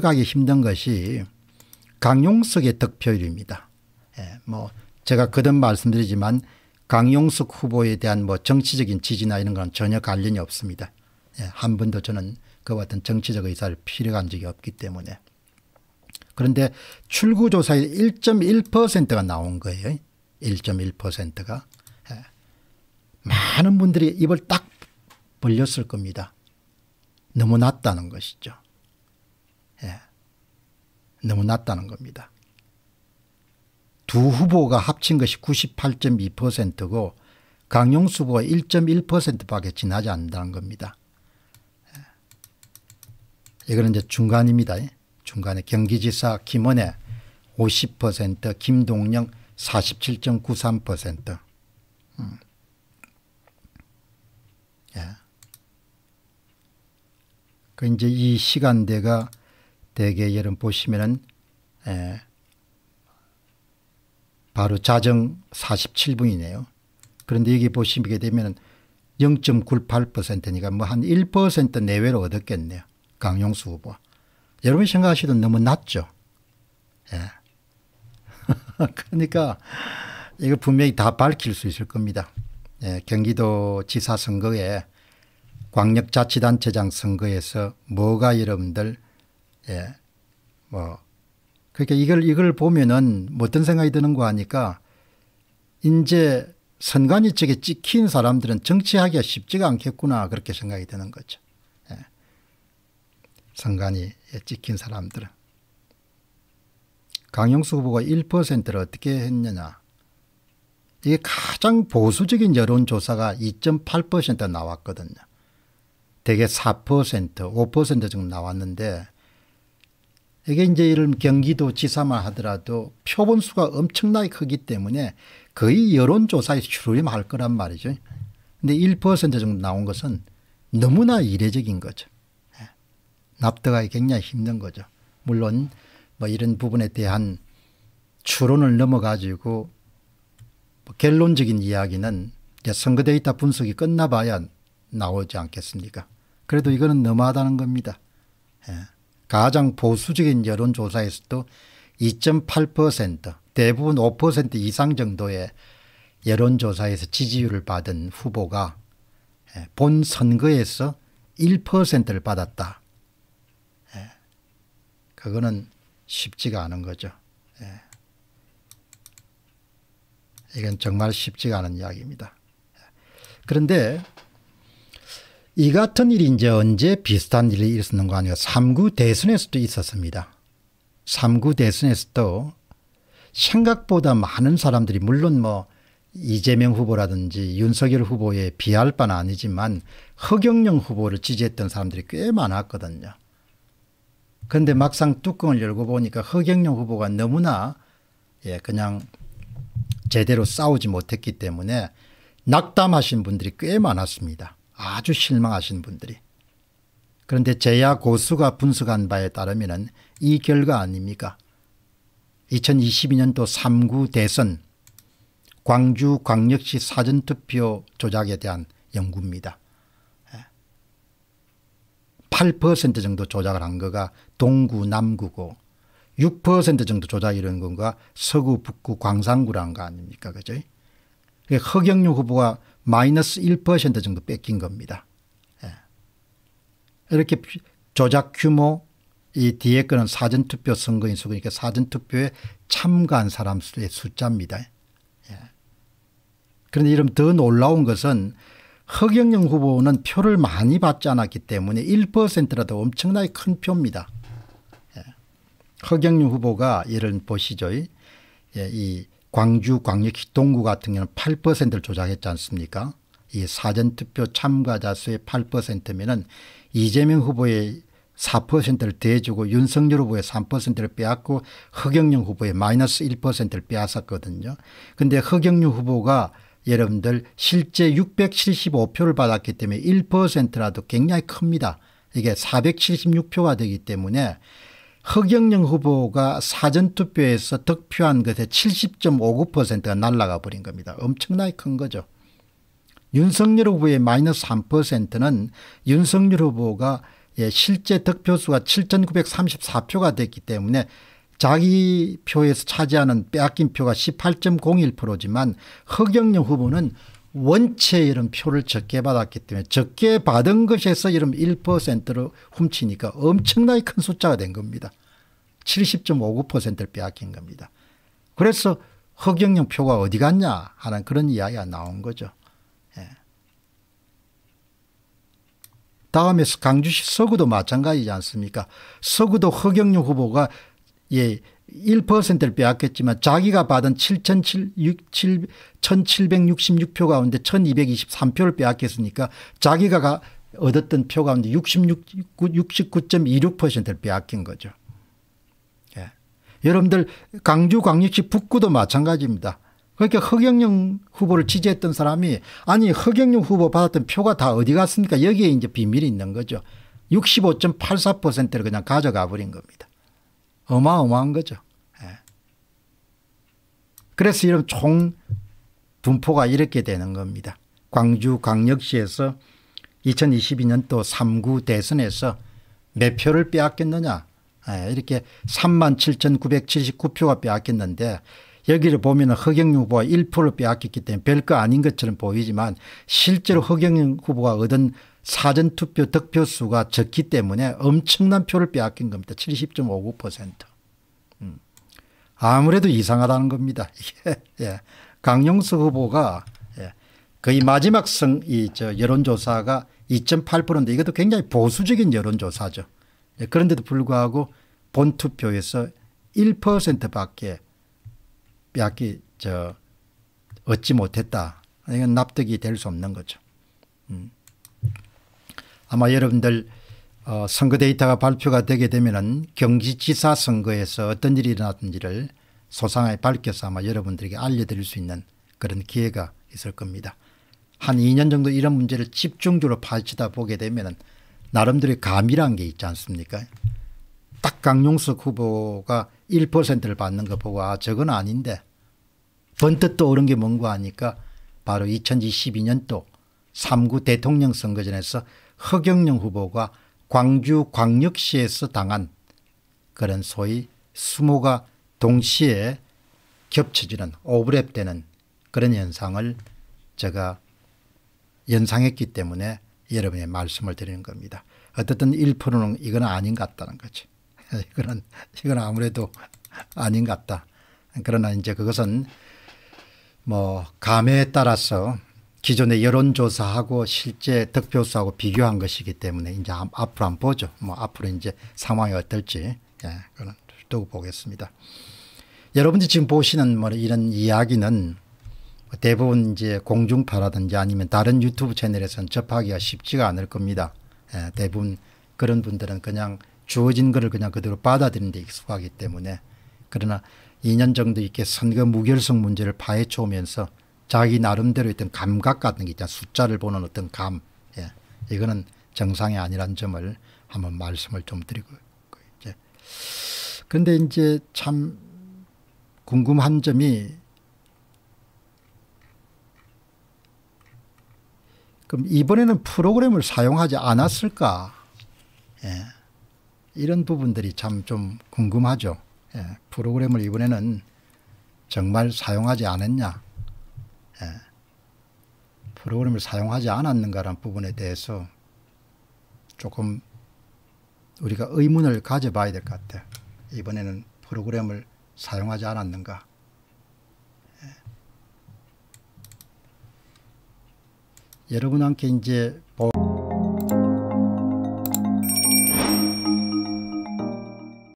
가기 힘든 것이 강용석의 득표율입니다. 예, 뭐 제가 거듭 말씀드리지만 강용석 후보에 대한 뭐 정치적인 지지나 이런 건 전혀 관련이 없습니다. 예, 한 번도 저는 그와 같은 정치적 의사를 필요한 적이 없기 때문에. 그런데 출구조사에 1.1%가 나온 거예요. 1.1%가. 예. 많은 분들이 입을 딱 벌렸을 겁니다. 너무 낮다는 것이죠. 예, 너무 낮다는 겁니다. 두 후보가 합친 것이 98.2%고 강용수 후보가 1.1%밖에 지나지 않는다는 겁니다. 예, 이거는 이제 중간입니다. 예. 중간에 경기지사 김원혜 50% 김동영 47.93% 음. 예. 그 이제 이 시간대가 대개 여러분 보시면은 에, 바로 자정 47분이네요. 그런데 여기 보시게 되면 0.98%니까 뭐 한 1% 내외로 얻었겠네요. 강용수 후보. 여러분 생각하시던 너무 낮죠. 예. 그러니까 이거 분명히 다 밝힐 수 있을 겁니다. 예, 경기도 지사선거에 광역자치단체장 선거에서 뭐가 여러분들 예. 뭐 그러니까 이걸 이걸 보면은 뭐 어떤 생각이 드는 거 하니까 이제 선관위 측에 찍힌 사람들은 정치하기가 쉽지가 않겠구나 그렇게 생각이 드는 거죠. 예. 선관위에 찍힌 사람들은. 강영수 후보가 1%를 어떻게 했느냐. 이게 가장 보수적인 여론조사가 2.8% 나왔거든요. 대개 4% 5% 정도 나왔는데 이게 이제 이런 경기도 지사만 하더라도 표본수가 엄청나게 크기 때문에 거의 여론조사에 출렴할 거란 말이죠. 근데 1% 정도 나온 것은 너무나 이례적인 거죠. 예. 납득하기 굉장히 힘든 거죠. 물론 뭐 이런 부분에 대한 추론을 넘어가지고 뭐 결론적인 이야기는 이제 선거 데이터 분석이 끝나봐야 나오지 않겠습니까? 그래도 이거는 너무하다는 겁니다. 예. 가장 보수적인 여론조사에서도 2.8% 대부분 5% 이상 정도의 여론조사에서 지지율을 받은 후보가 예, 본 선거에서 1%를 받았다. 예, 그거는 쉽지가 않은 거죠. 예. 이건 정말 쉽지가 않은 이야기입니다. 그런데 이 같은 일이 이제 언제 비슷한 일이 있었는 거 아니에요. 3구 대선에서도 있었습니다. 3구 대선에서도 생각보다 많은 사람들이 물론 뭐 이재명 후보라든지 윤석열 후보에 비할 바는 아니지만 허경영 후보를 지지했던 사람들이 꽤 많았거든요. 그런데 막상 뚜껑을 열고 보니까 허경영 후보가 너무나 예, 그냥 제대로 싸우지 못했기 때문에 낙담하신 분들이 꽤 많았습니다. 아주 실망하신 분들이 그런데 제야 고수가 분석한 바에 따르면 이 결과 아닙니까 2022년도 3구 대선 광주광역시 사전투표 조작에 대한 연구입니다. 8% 예. 정도 조작을 한 거가 동구 남구고 6% 정도 조작 이런 건가 서구 북구 광산구라는 거 아닙니까 그죠? 허경영 후보가 마이너스 1% 정도 뺏긴 겁니다. 예. 이렇게 조작 규모 이 뒤에 거는 사전투표 선거인 수 그러니까 사전투표에 참가한 사람 수의 숫자입니다. 예. 그런데 이름 더 놀라운 것은 허경영 후보는 표를 많이 받지 않았기 때문에 1%라도 엄청나게 큰 표입니다. 예. 허경영 후보가 예를 보시죠. 이 광주 광역시 동구 같은 경우는 8%를 조작했지 않습니까? 이 사전투표 참가자 수의 8%면은 이재명 후보의 4%를 대주고 윤석열 후보의 3%를 빼앗고 허경영 후보의 마이너스 1%를 빼앗았거든요. 근데 허경영 후보가 여러분들 실제 675표를 받았기 때문에 1%라도 굉장히 큽니다. 이게 476표가 되기 때문에 허경영 후보가 사전투표에서 득표한 것에 70.59%가 날라가 버린 겁니다. 엄청나게 큰 거죠. 윤석열 후보의 마이너스 3%는 윤석열 후보가 예, 실제 득표수가 7,934표가 됐기 때문에 자기 표에서 차지하는 빼앗긴 표가 18.01%지만 허경영 후보는 원체 이런 표를 적게 받았기 때문에 적게 받은 것에서 이런 1%로 훔치니까 엄청나게 큰 숫자가 된 겁니다. 70.59%를 빼앗긴 겁니다. 그래서 허경영 표가 어디 갔냐 하는 그런 이야기가 나온 거죠. 예. 다음에 강주시 서구도 마찬가지지 않습니까? 서구도 허경영 후보가 예, 1%를 빼앗겼지만 자기가 받은 1 7 6 6표 가운데 1,223표를 빼앗겼으니까 자기가 가 얻었던 표 가운데 6 69.26%를 빼앗긴 거죠. 예. 여러분들 강주 광역시 북구도 마찬가지입니다. 그러니까 허경영 후보를 지지했던 사람이 아니 허경영 후보 받았던 표가 다 어디 갔습니까? 여기에 이제 비밀이 있는 거죠. 65.84%를 그냥 가져가 버린 겁니다. 어마어마한 거죠. 예. 그래서 이런 총 분포가 이렇게 되는 겁니다. 광주 광역시에서 2022년도 3구 대선에서 몇 표를 빼앗겼느냐 예. 이렇게 37,979표가 빼앗겼는데 여기를 보면 허경 후보가 1%를 빼앗겼기 때문에 별거 아닌 것처럼 보이지만 실제로 허경 후보가 얻은 사전투표 득표수가 적기 때문에 엄청난 표를 빼앗긴 겁니다. 70.59%. 음. 아무래도 이상하다는 겁니다. 예. 예. 강용석 후보가 예. 거의 마지막 성, 이, 저, 여론조사가 2.8%인데 이것도 굉장히 보수적인 여론조사죠. 예. 그런데도 불구하고 본 투표에서 1% 밖에 빼앗기, 저, 얻지 못했다. 이건 납득이 될 수 없는 거죠. 음. 아마 여러분들 어 선거 데이터가 발표가 되게 되면은 경기지사 선거에서 어떤 일이 일어났는지를 소상하게 밝혀서 아마 여러분들에게 알려드릴 수 있는 그런 기회가 있을 겁니다. 한 2년 정도 이런 문제를 집중적으로 파헤치다 보게 되면은 나름대로 감이란 게 있지 않습니까? 딱 강용석 후보가 1%를 받는 거 보고 아 저건 아닌데 번뜩 떠오른 게 뭔가 하니까 바로 2022년도 3구 대통령 선거전에서 허경영 후보가 광주 광역시에서 당한 그런 소위 수모가 동시에 겹쳐지는 오브랩되는 그런 현상을 제가 연상했기 때문에 여러분의 말씀을 드리는 겁니다. 어쨌든 1%는 이건 아닌 것 같다는 거죠. 이거 이건 아무래도 아닌 것 같다. 그러나 이제 그것은 뭐 감에 따라서 기존의 여론조사하고 실제 득표수하고 비교한 것이기 때문에 이제 앞으로 안 보죠. 뭐 앞으로 이제 상황이 어떨지 예, 그건 두고 보겠습니다. 여러분들이 지금 보시는 뭐 이런 이야기는 뭐 대부분 이제 공중파라든지 아니면 다른 유튜브 채널에서는 접하기가 쉽지가 않을 겁니다. 예, 대부분 그런 분들은 그냥 주어진 것을 그냥 그대로 받아들이는 데 익숙하기 때문에 그러나 2년 정도 이렇게 선거 무결성 문제를 파헤쳐 오면서 자기 나름대로 어떤 감각 같은 게 있잖아. 숫자를 보는 어떤 감. 예. 이거는 정상이 아니란 점을 한번 말씀을 좀 드리고. 이제. 근데 이제 참 궁금한 점이 그럼 이번에는 프로그램을 사용하지 않았을까? 예. 이런 부분들이 참 좀 궁금하죠. 예. 프로그램을 이번에는 정말 사용하지 않았냐? 예. 프로그램을 사용하지 않았는가라는 부분에 대해서 조금 우리가 의문을 가져봐야 될 것 같아요. 이번에는 프로그램을 사용하지 않았는가. 예. 여러분한테 이제